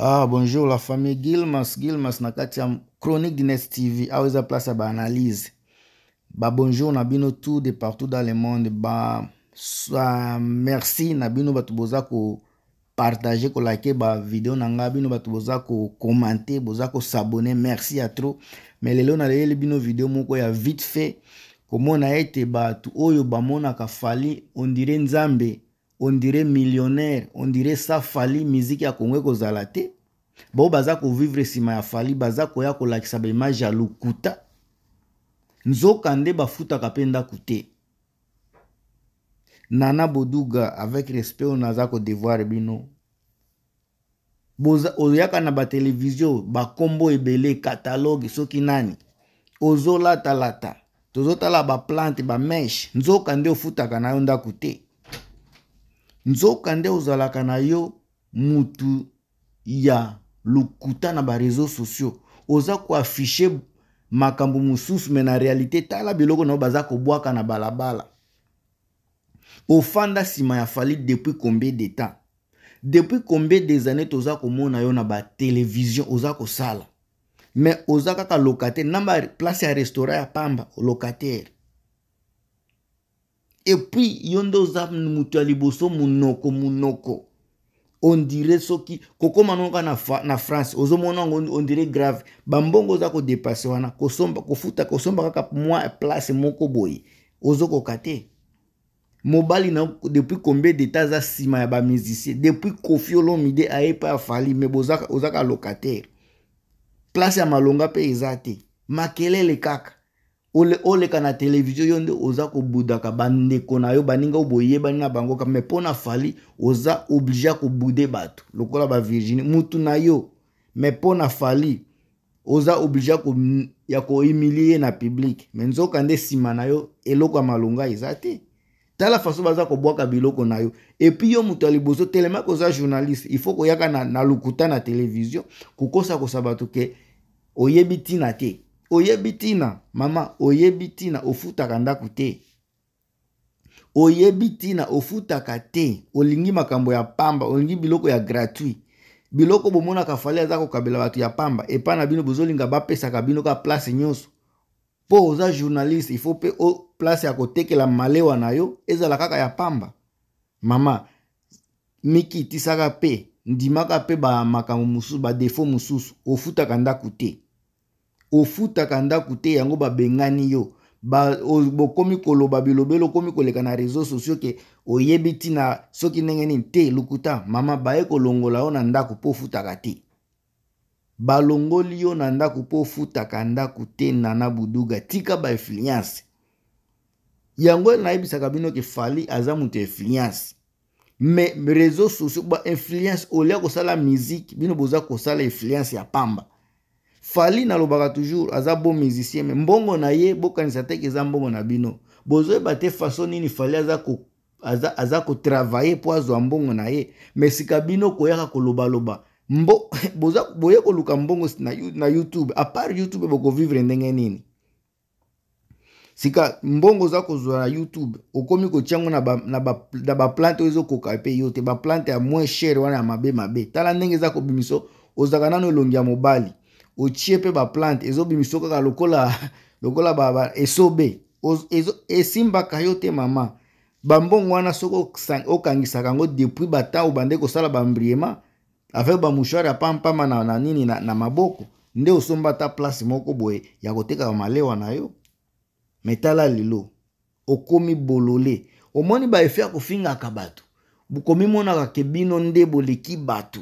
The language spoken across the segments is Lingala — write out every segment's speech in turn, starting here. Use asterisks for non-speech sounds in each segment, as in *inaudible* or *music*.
Ah, bonjour la famille Gilmas. Gilmas na kati ya Chronique d'Ines TV aweza place ya baanalyse ba bonjour na bino tout de partout dans le monde ba uh, merci na bino bato boza kopartage kolake bavideo na ngai bino bato boza kokomante boza kosabone merci ya trop me lelo naleyeli bino video moko ya vite fait komona ete bato oyo bamonaka fali ondire nzambe ondire millionnaire ondire sa fali miziki ya kongo ekozala te bao baza kovivre nsima ya fali baza koya kolakisa baimage ya lokuta nzoka nde bafutaka mpe ndako te nana boduga avec respect oyo naza kodevoir bino oyaka na batelevizio bakombo ebele kataloge soki nani ozolatalata tozotala baplante bameshe nzoka nde ofutaka na yo ndako te nzoka nde ozalaka na yo mutu ya lokuta na bareseau sociaux oza koafishe makambo mosusu me na réalité tala biloko na yo baza kobwaka na balabala ofanda nsima ya falite depuis combien de temps depuis combien des années toza komona yo na batelevizio oza kosala me oza kaka locataire na baplace ya restaurant ya pamba locataire epui yo nde oza moto ya liboso monoko monoko ondire soki kokóma nango kaka na france ozomona yango ondire grave bambongo oza kodepase wana kosomba kofuta kosomba kaka mwa place moko boye ozokoka te mobali na depuis combien deta aza nsima ya bamusicien depuis kofi olomide aye mpe afali me bozaka locataire place ya malonga mpe eza te makelele kaka oleka na televizio yo nde oza kobudaka bandeko na yo baninga o boyebani na bango kaka me mpo na fali oza oblige ya kobude bato lokola bavirginie mutu na yo me mpo na fali oza oblige ya kohumilie na publike me nzoka nde nsima na yo eloko ya malonga eza te tala faso baza kobwaka biloko na yo epui yo moto ya liboso telema koza journaliste ifo koyaka na, na lokuta na televizio kokosa kosa bato ke oyebi ntina te oyebi ntina mama oyebi ntina ofutaka ndako te oyebi ntina ofutaka te olingi makambo ya pamba olingi biloko ya gratuit biloko bomonaka fali aza kokabela bato ya pamba epai na bino bozolinga bapesaka bino ka place nyonso mpo oza journaliste ifo mpe place ya kotekela malewa na yo ezala kaka ya pamba mama mikitisaka mpe ndimaka mpe bamakambo mosusu badefo mosusu ofutaka ndako te ofutaka ndako te yango babengani yo bokomi koloba bilobeli okomi koleka na réseau sociau ke oyebi ntina soki ndenge nini te lukuta mama baye kolongola yo na ndako mpo ofutaka te balongoli yo na ndako mpo ofutaka ndako te nana buduga tika bainfluence yango nayebisaka bino ke fali aza moto influence me réseau sociau bainfluence olia kosala musike bino boza kosala influence ya pamba fali nalobaka toujours aza bon musicien me mbongo na ye bokanisa teke eza mbongo na bino bozoyeba te faso nini fali aza ko aza, aza kotravaye mpo azwa mbongo na ye me sika bino koyaka kolobaloba mbo *laughs* boza, boye koluka mbongo na, na youtube apart youtube bokovivre ndenge nini sika mbongo oza kozwa na youtube okomi kotyango na baplante ba, ba, ba, ba oyo ezokoka epe yo te baplante ya moins chere wana ya mabe mabe tala ndenge eza kobimiso ozalaka nano elongi ya mobali otie mpe baplante ezobimisa yo kaka lokola *laughs* lokola ba esobe esimbaka yo te mama bambongo wana soki okangisaka yango depuis batan obande kosala bambriema avec bamushware ya pampama na, na nini na, na maboko nde osomba ata place moko boye ya koteka malewa na yo me tala lelo okomi bolole omoni baefe ya kofingaka bato bokomimonaka ke bino nde boleki bato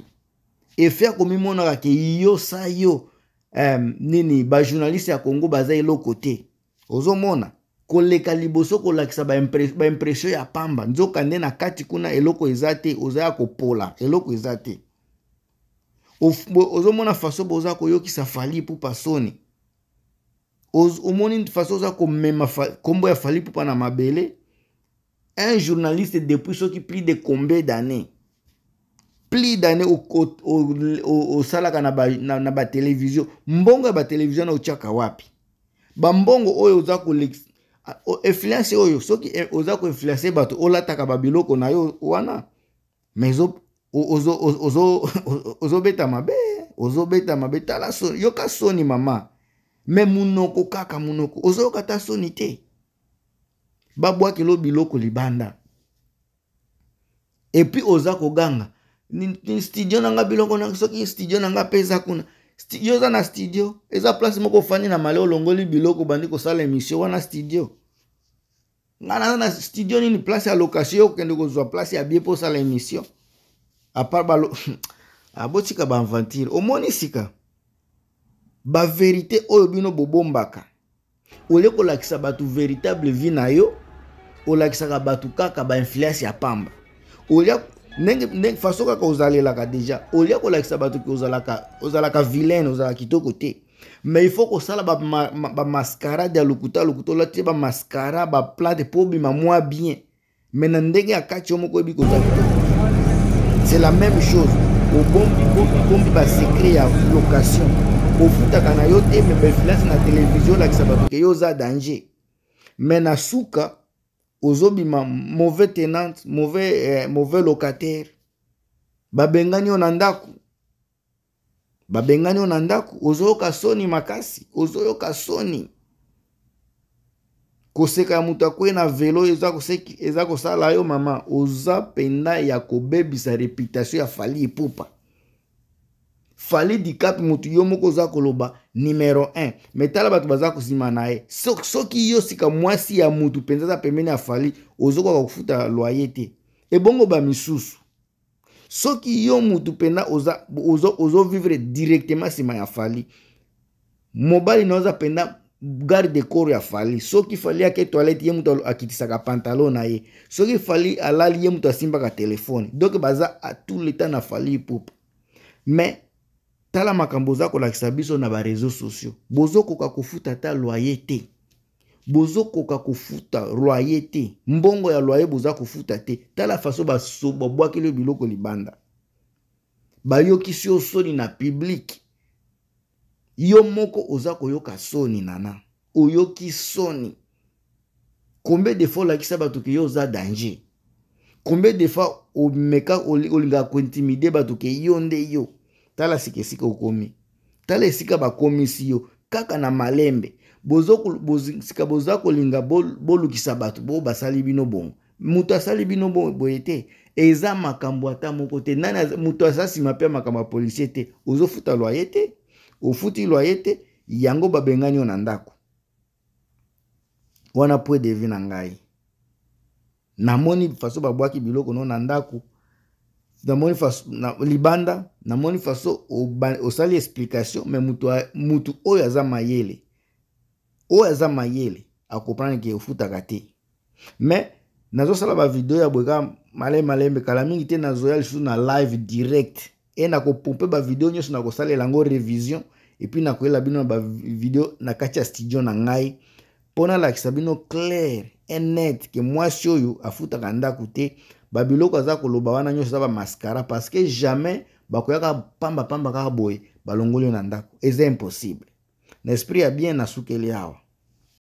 efe ya komimonaka ke yosa yo um, nini bajournaliste ya congo baza eloko te ozomona koleka liboso kolakisa baimpression ba ya pamba nzokande na kati kuna eloko eza te oza ya kopola eloko eza te ozomona faso boza koyokisa fali pupa soni omoni faso oza komema nkombo ya fali pupa na mabele un journaliste depuis soki plus de combien d'années pli dane osalaka na batelevizio mbongo ya batelevizio na otyaka wapi bambongo oyo oza influence oyo soki e, oza koinfluence bato olataka babiloko na yo wana ma ozobeta *laughs* mabe ozobeta mabe tala soni yoka soni mama me munoko kaka munoko ozoyoka ta soni te babwakelo biloko libanda epui oza koganga ni studio na nga biloko na soki studio na nga mpe eza kuna studio eza na studio eza place moko ofandi na male olongoli biloko obandi kosala émission wana studio ngai naza na studio nini place ya location yo kokende kozwa place ya bie mpo osala émission apart balo *laughs* abotika baaventire omoni sika baverité oyo bino bobombaka olie kolakisa bato véritable vie na yo olakisaka bato kaka bainfluence ya pamba olia ndenge ndenge façon kaka ozalelaka déjà olia ko bato ka ozala ka vilaine ozala kitou côté. mais il faut ko sala ba ya lokuta ba olati bamascara baplate mpo obima moi bien mais na ndenge ya kati yo ko bi ko kitoko c'est la même chose obombi basekret ya location ofutaka na yo te me bafilance na televizio la bato ke yo za danger mais na ozobima mauvais tenant mauvais, eh, mauvais locataire babengani yo na ndako babengani yo na ndako ozoyoka soni makasi ozoyoka soni koseka ya moto akwei na velo eza, koseki, eza kosala yo mama oza mpenda ya kobebisa reputation ya fali epupa fale dikapi motu yo moko oza koloba numero 1 me tala bato baza kosima na ye soki so yo sika mwasi ya motu mpenza aza pembeni ya fali ozokoka kofuta loye te ebongo bamisusu soki yo motu mpenza ozovivre ozo directement nsima ya fali mobali na oza mpenza garde corps ya fali soki fali ake toilette ye moto akitisaka pantalon na ye soki fali alali ye moto asimbaka telefone donk baza tout le temps na fali pupa mais tala makambo oza kolakisa biso na bareseau sociaux bozokoka kofuta ata loyer te bozokoka kofuta loyer te mbongo ya loyer boza kofuta te tala faso babwakeli biloko libanda bayokisi yo soni na piblike yo moko oza koyoka soni nana oyoki soni combien de fois olakisa bato ke yo oza danger combien de fois omeka olingaka kointimide bato ke yo nde yo tala sika esika okomi tala esika bakomisi yo kaka na malembe sika boza kolinga bolukisa bato bo basali bino bongo moto asali bino boye te eza makambo ata moko te nani moto aza nsima mpe makambo ya polisie te ozofuta lwaye te ofuti lwaye te yango babengani yo na ndako wana po edevi na ngai namoni faso babwaki biloko no na ndako namoni faso na libanda namoni faso osali explication me mutu oyo aza mayele oyo aza mayele akomprendre ke ofutaka te me nazosala bavideo ya boyeka malembe malembe kala mingi te nazoya lisusu na live direct e nakopompe bavideo nyonso nakosalela yango revision epuis nakoyela bino na bavideo na kati ya studio na ngai mpo nalakisa bino claire enet ke mwasi oyo afutaka ndako te babiloko aza koloba wana nyonso eza bamaskara parceke jamais bakoyaka pambapamba kaka boye balongoli yo na ndako eza impossible na esprit ya bien nasukeli awa